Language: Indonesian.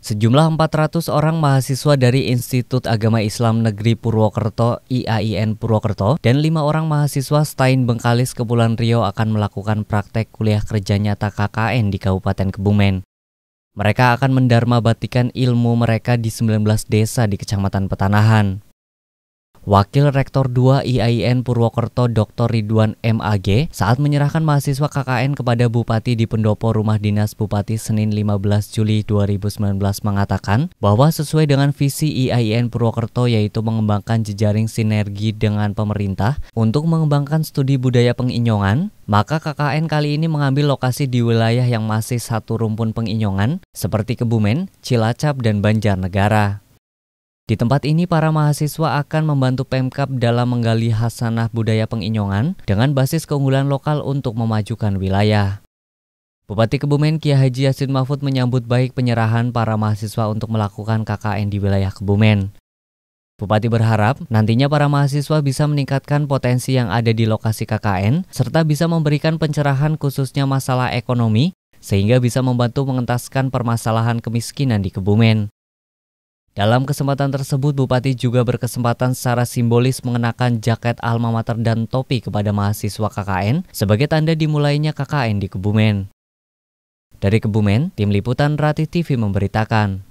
Sejumlah 400 orang mahasiswa dari Institut Agama Islam Negeri Purwokerto IAIN Purwokerto dan lima orang mahasiswa Stain Bengkalis Kepulauan Riau akan melakukan praktek kuliah kerja nyata KKN di Kabupaten Kebumen. Mereka akan mendarma batikan ilmu mereka di 19 desa di Kecamatan Petanahan. Wakil Rektor 2 IAIN Purwokerto Dr. Ridwan MAG saat menyerahkan mahasiswa KKN kepada Bupati di Pendopo Rumah Dinas Bupati Senin 15 Juli 2019 mengatakan bahwa sesuai dengan visi IAIN Purwokerto yaitu mengembangkan jejaring sinergi dengan pemerintah untuk mengembangkan studi budaya penginyongan, maka KKN kali ini mengambil lokasi di wilayah yang masih satu rumpun penginyongan seperti Kebumen, Cilacap, dan Banjarnegara. Di tempat ini, para mahasiswa akan membantu Pemkap dalam menggali hasanah budaya penginyongan dengan basis keunggulan lokal untuk memajukan wilayah. Bupati Kebumen Kia Haji Yasin Mahfud menyambut baik penyerahan para mahasiswa untuk melakukan KKN di wilayah Kebumen. Bupati berharap nantinya para mahasiswa bisa meningkatkan potensi yang ada di lokasi KKN serta bisa memberikan pencerahan khususnya masalah ekonomi sehingga bisa membantu mengentaskan permasalahan kemiskinan di Kebumen. Dalam kesempatan tersebut, Bupati juga berkesempatan secara simbolis mengenakan jaket alma mater dan topi kepada mahasiswa KKN sebagai tanda dimulainya KKN di Kebumen. Dari Kebumen, Tim Liputan Ratih TV memberitakan.